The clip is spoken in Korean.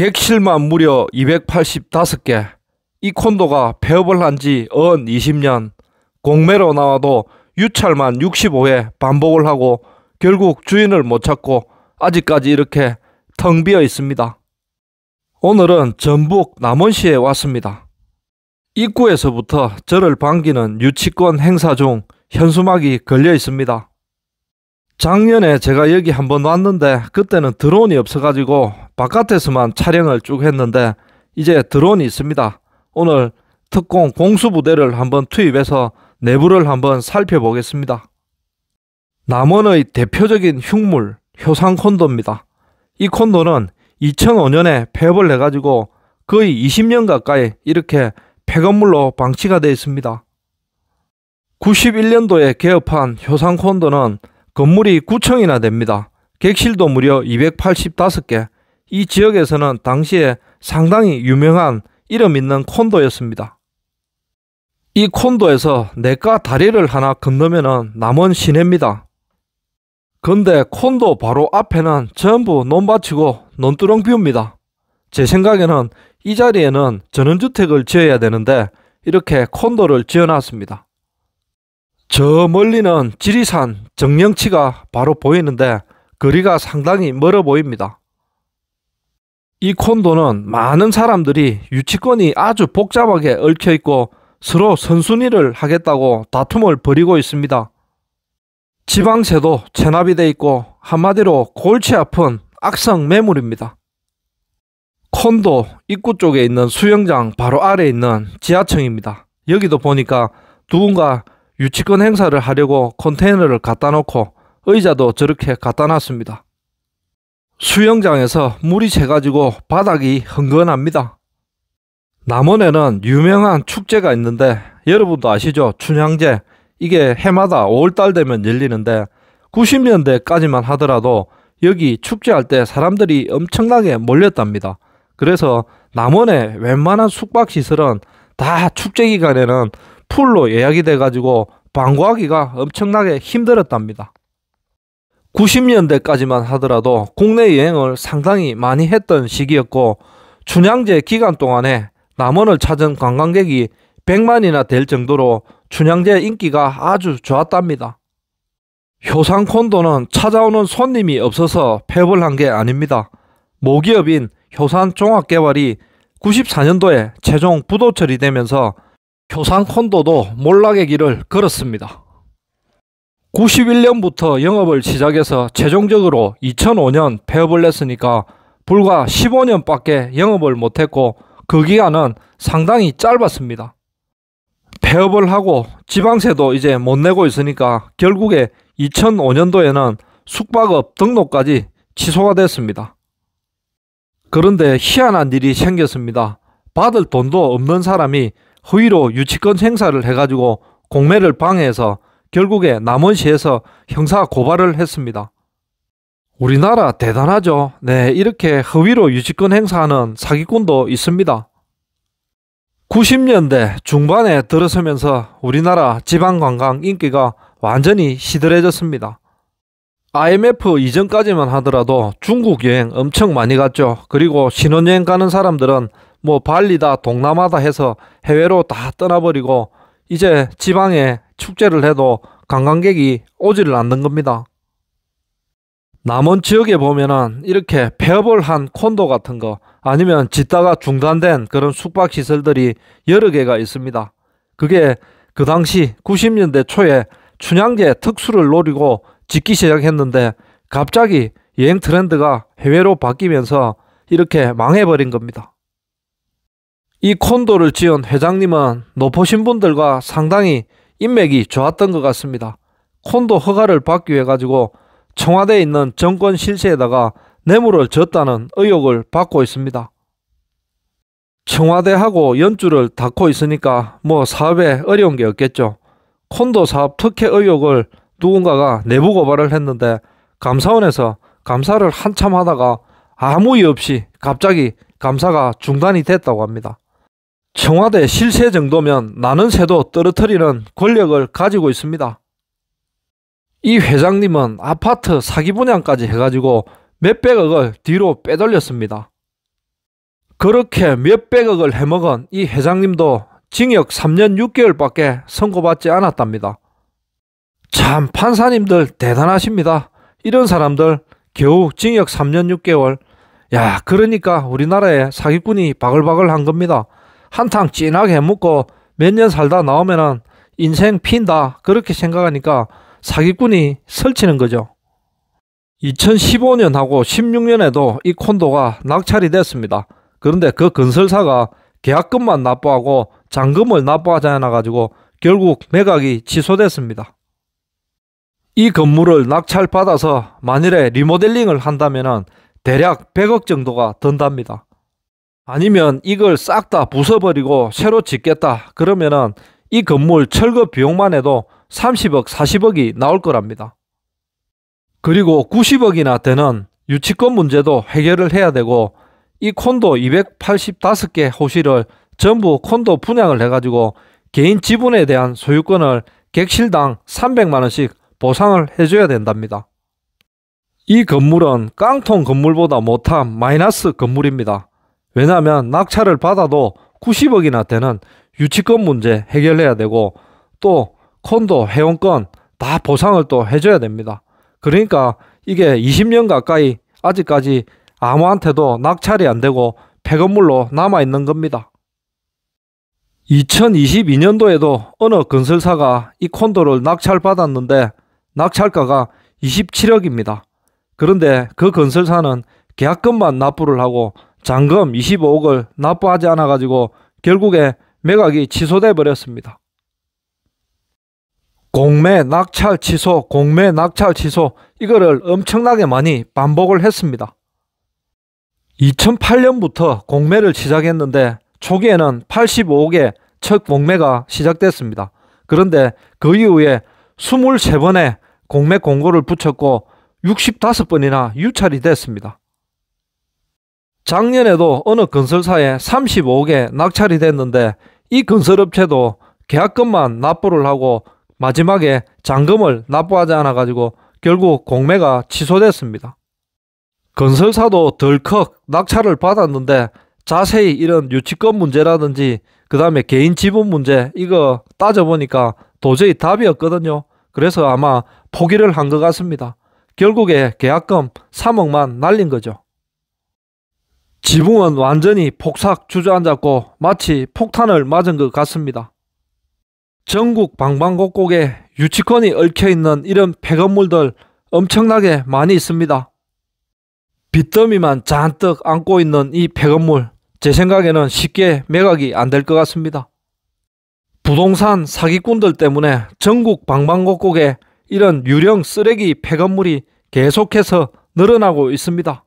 객실만 무려 285개, 이 콘도가 폐업을 한 지 언 20년, 공매로 나와도 유찰만 65회 반복을 하고 결국 주인을 못 찾고 아직까지 이렇게 텅 비어 있습니다. 오늘은 전북 남원시에 왔습니다. 입구에서부터 저를 반기는 유치권 행사 중 현수막이 걸려 있습니다. 작년에 제가 여기 한번 왔는데 그때는 드론이 없어가지고 바깥에서만 촬영을 쭉 했는데 이제 드론이 있습니다. 오늘 특공 공수부대를 한번 투입해서 내부를 한번 살펴보겠습니다. 남원의 대표적인 흉물 효상 콘도입니다. 이 콘도는 2005년에 폐업을 해가지고 거의 20년 가까이 이렇게 폐건물로 방치가 되어 있습니다. 91년도에 개업한 효상 콘도는 건물이 9층이나 됩니다. 객실도 무려 285개. 이 지역에서는 당시에 상당히 유명한 이름 있는 콘도였습니다. 이 콘도에서 내과 다리를 하나 건너면은 남원 시내입니다. 근데 콘도 바로 앞에는 전부 논밭이고 논두렁비웁니다제 생각에는 이 자리에는 전원주택을 지어야 되는데 이렇게 콘도를 지어놨습니다. 저 멀리는 지리산 정령치가 바로 보이는데 거리가 상당히 멀어 보입니다. 이 콘도는 많은 사람들이 유치권이 아주 복잡하게 얽혀 있고 서로 선순위를 하겠다고 다툼을 벌이고 있습니다. 지방세도 체납이 돼 있고 한마디로 골치 아픈 악성 매물입니다. 콘도 입구 쪽에 있는 수영장 바로 아래 에 있는 지하층입니다. 여기도 보니까 누군가 유치권 행사를 하려고 컨테이너를 갖다 놓고 의자도 저렇게 갖다 놨습니다. 수영장에서 물이 새가지고 바닥이 흥건합니다. 남원에는 유명한 축제가 있는데 여러분도 아시죠? 춘향제. 이게 해마다 5월달 되면 열리는데 90년대까지만 하더라도 여기 축제할 때 사람들이 엄청나게 몰렸답니다. 그래서 남원의 웬만한 숙박시설은 다 축제 기간에는 풀로 예약이 돼가지고 방구하기가 엄청나게 힘들었답니다. 90년대까지만 하더라도 국내 여행을 상당히 많이 했던 시기였고 춘향제 기간 동안에 남원을 찾은 관광객이 100만이나 될 정도로 춘향제 인기가 아주 좋았답니다. 효산콘도는 찾아오는 손님이 없어서 폐불한게 아닙니다. 모기업인 효산종합개발이 94년도에 최종 부도 처리되면서 표상콘도도 몰락의 길을 걸었습니다. 91년부터 영업을 시작해서 최종적으로 2005년 폐업을 했으니까 불과 15년밖에 영업을 못했고 그 기간은 상당히 짧았습니다. 폐업을 하고 지방세도 이제 못 내고 있으니까 결국에 2005년도에는 숙박업 등록까지 취소가 됐습니다. 그런데 희한한 일이 생겼습니다. 받을 돈도 없는 사람이 허위로 유치권 행사를 해가지고 공매를 방해해서 결국에 남원시에서 형사 고발을 했습니다. 우리나라 대단하죠. 네, 이렇게 허위로 유치권 행사하는 사기꾼도 있습니다. 90년대 중반에 들어서면서 우리나라 지방관광 인기가 완전히 시들해졌습니다. IMF 이전까지만 하더라도 중국 여행 엄청 많이 갔죠. 그리고 신혼여행 가는 사람들은 뭐 발리다 동남아다 해서 해외로 다 떠나버리고 이제 지방에 축제를 해도 관광객이 오지를 않는 겁니다. 남원 지역에 보면은 이렇게 폐업을 한 콘도 같은 거 아니면 짓다가 중단된 그런 숙박시설들이 여러 개가 있습니다. 그게 그 당시 90년대 초에 춘향제 특수를 노리고 짓기 시작했는데 갑자기 여행 트렌드가 해외로 바뀌면서 이렇게 망해버린 겁니다. 이 콘도를 지은 회장님은 높으신 분들과 상당히 인맥이 좋았던 것 같습니다. 콘도 허가를 받기 위해 가지고 청와대에 있는 정권 실세에다가 뇌물을 졌다는 의혹을 받고 있습니다. 청와대하고 연주를 닫고 있으니까 뭐 사업에 어려운 게 없겠죠. 콘도 사업 특혜 의혹을 누군가가 내부 고발을 했는데 감사원에서 감사를 한참 하다가 아무 이유 없이 갑자기 감사가 중단이 됐다고 합니다. 청와대 실세 정도면 나는 새도 떨어뜨리는 권력을 가지고 있습니다. 이 회장님은 아파트 사기 분양까지 해가지고 몇백억을 뒤로 빼돌렸습니다. 그렇게 몇백억을 해먹은 이 회장님도 징역 3년 6개월밖에 선고받지 않았답니다. 참 판사님들 대단하십니다. 이런 사람들 겨우 징역 3년 6개월. 야 그러니까 우리나라에 사기꾼이 바글바글 한 겁니다. 한탕 진하게 해먹고 몇 년 살다 나오면은 인생 핀다 그렇게 생각하니까 사기꾼이 설치는 거죠. 2015년하고 16년에도 이 콘도가 낙찰이 됐습니다. 그런데 그 건설사가 계약금만 납부하고 잔금을 납부하지 않아가지고 결국 매각이 취소됐습니다. 이 건물을 낙찰받아서 만일에 리모델링을 한다면 대략 100억 정도가 든답니다. 아니면 이걸 싹 다 부숴버리고 새로 짓겠다 그러면은 이 건물 철거 비용만 해도 30억 40억이 나올 거랍니다. 그리고 90억이나 되는 유치권 문제도 해결을 해야 되고 이 콘도 285개 호실을 전부 콘도 분양을 해가지고 개인 지분에 대한 소유권을 객실당 300만원씩 보상을 해줘야 된답니다. 이 건물은 깡통 건물보다 못한 마이너스 건물입니다. 왜냐하면 낙찰을 받아도 90억이나 되는 유치권 문제 해결해야 되고 또 콘도 회원권 다 보상을 또 해줘야 됩니다. 그러니까 이게 20년 가까이 아직까지 아무한테도 낙찰이 안 되고 폐건물로 남아있는 겁니다. 2022년도에도 어느 건설사가 이 콘도를 낙찰받았는데 낙찰가가 27억입니다. 그런데 그 건설사는 계약금만 납부를 하고 잔금 25억을 납부하지 않아가지고 결국에 매각이 취소돼 버렸습니다. 공매 낙찰 취소, 공매 낙찰 취소 이거를 엄청나게 많이 반복을 했습니다. 2008년부터 공매를 시작했는데 초기에는 85억의 첫 공매가 시작됐습니다. 그런데 그 이후에 23번의 공매 공고를 붙였고 65번이나 유찰이 됐습니다. 작년에도 어느 건설사에 3 5개 낙찰이 됐는데 이 건설업체도 계약금만 납부를 하고 마지막에 잔금을 납부하지 않아 가지고 결국 공매가 취소됐습니다. 건설사도 덜컥 낙찰을 받았는데 자세히 이런 유치권 문제라든지 그 다음에 개인 지분 문제 이거 따져보니까 도저히 답이 없거든요. 그래서 아마 포기를 한 것 같습니다. 결국에 계약금 3억만 날린 거죠. 지붕은 완전히 폭삭 주저앉았고 마치 폭탄을 맞은 것 같습니다. 전국 방방곡곡에 유치권이 얽혀있는 이런 폐건물들 엄청나게 많이 있습니다. 빚더미만 잔뜩 안고 있는 이 폐건물 제 생각에는 쉽게 매각이 안 될 것 같습니다. 부동산 사기꾼들 때문에 전국 방방곡곡에 이런 유령 쓰레기 폐건물이 계속해서 늘어나고 있습니다.